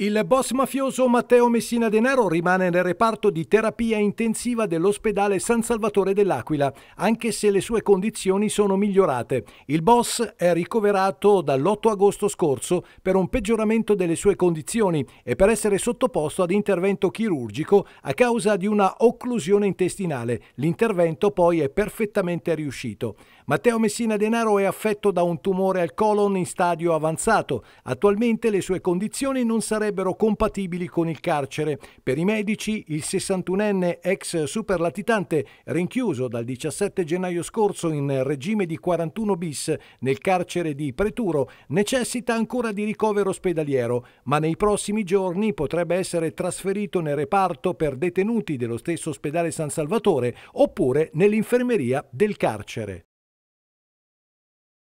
Il boss mafioso Matteo Messina Denaro rimane nel reparto di terapia intensiva dell'ospedale San Salvatore dell'Aquila, anche se le sue condizioni sono migliorate. Il boss è ricoverato dall'8 agosto scorso per un peggioramento delle sue condizioni e per essere sottoposto ad intervento chirurgico a causa di una occlusione intestinale. L'intervento poi è perfettamente riuscito. Matteo Messina Denaro è affetto da un tumore al colon in stadio avanzato. Attualmente le sue condizioni non sarebbero sarebbero compatibili con il carcere. Per i medici, il 61enne ex superlatitante, rinchiuso dal 17 gennaio scorso in regime di 41 bis nel carcere di Preturo, necessita ancora di ricovero ospedaliero, ma nei prossimi giorni potrebbe essere trasferito nel reparto per detenuti dello stesso ospedale San Salvatore oppure nell'infermeria del carcere.